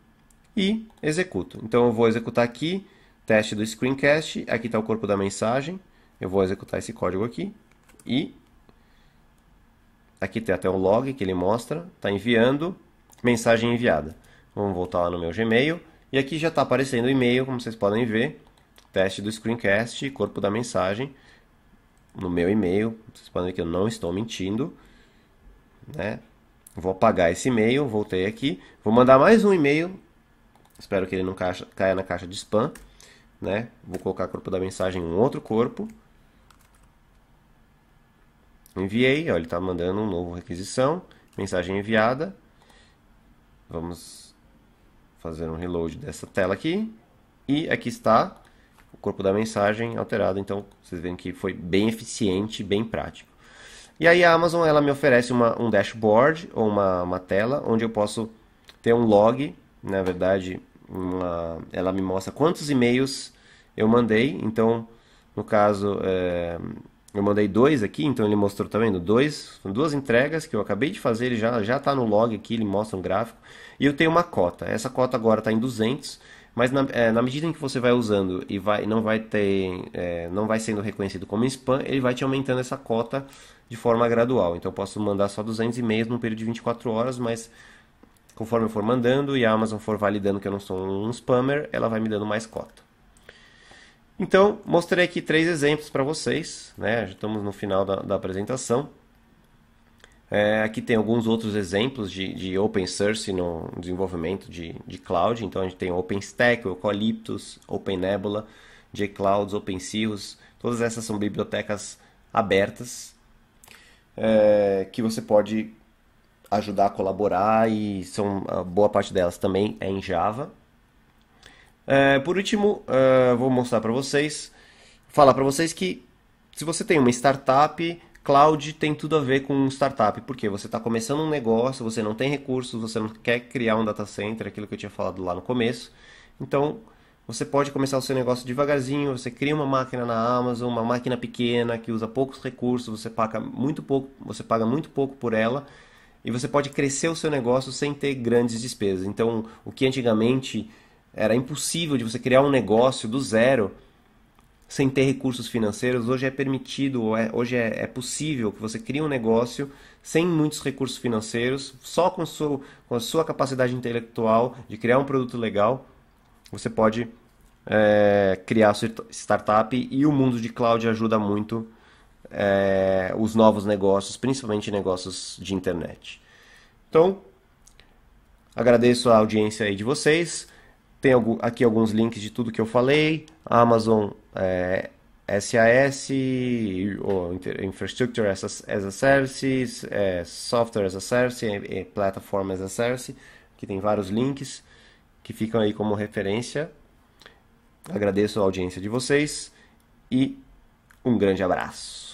e executo. Então eu vou executar aqui, teste do screencast, aqui está o corpo da mensagem, eu vou executar esse código aqui, e aqui tem até o log que ele mostra, está enviando, mensagem enviada. Vamos voltar lá no meu Gmail, e aqui já está aparecendo o e-mail, como vocês podem ver, teste do screencast, corpo da mensagem, no meu e-mail. Vocês podem ver que eu não estou mentindo, né? Vou apagar esse e-mail, voltei aqui, vou mandar mais um e-mail. Espero que ele não caixa, caia na caixa de spam, né? Vou colocar o corpo da mensagem em um outro corpo. Enviei, ó, ele está mandando um novo requisição, mensagem enviada. Vamos fazer um reload dessa tela aqui. E aqui está corpo da mensagem alterado. Então vocês veem que foi bem eficiente, bem prático. E aí a Amazon ela me oferece uma, um dashboard ou uma, uma tela onde eu posso ter um log, na verdade, uma, ela me mostra quantos e-mails eu mandei. Então, no caso, é, eu mandei dois aqui, então ele mostrou, tá Dois, duas entregas que eu acabei de fazer, ele já está no log aqui, ele mostra um gráfico. E eu tenho uma cota. Essa cota agora está em 200 mas na, é, na, medida em que você vai usando e vai, não vai ter, é, não vai sendo reconhecido como spam, ele vai te aumentando essa cota de forma gradual. Então eu posso mandar só 200 e-mails num período de 24 horas, mas conforme eu for mandando e a Amazon for validando que eu não sou um spammer, ela vai me dando mais cota. Então, mostrei aqui três exemplos para vocês, né? já estamos no final da, da apresentação. É, aqui tem alguns outros exemplos de, de open source no desenvolvimento de, de cloud. Então a gente tem OpenStack, Eucalyptus, OpenNebula, jClouds, OpenCirrus. Todas essas são bibliotecas abertas é, que você pode ajudar a colaborar e são ah, boa parte delas também é em Java. É, por último, ah, vou mostrar para vocês, falar para vocês que se você tem uma startup Cloud tem tudo a ver com startup, porque você está começando um negócio, você não tem recursos, você não quer criar um data center, aquilo que eu tinha falado lá no começo. Então, você pode começar o seu negócio devagarzinho, você cria uma máquina na Amazon, uma máquina pequena que usa poucos recursos, você paga muito pouco, você paga muito pouco por ela, e você pode crescer o seu negócio sem ter grandes despesas. Então, o que antigamente era impossível de você criar um negócio do zero, sem ter recursos financeiros. Hoje é permitido, é, hoje é, é, possível que você crie um negócio sem muitos recursos financeiros, só com, seu, com a sua capacidade intelectual de criar um produto legal, você pode é, criar sua startup e o mundo de cloud ajuda muito é, os novos negócios, principalmente negócios de internet. Então, agradeço a audiência aí de vocês. Tem aqui alguns links de tudo que eu falei. Amazon é, SAS, ou Infrastructure as a, as a Service, é, Software as a Service, é, é Platform as a Service, que tem vários links que ficam aí como referência. Agradeço a audiência de vocês e um grande abraço.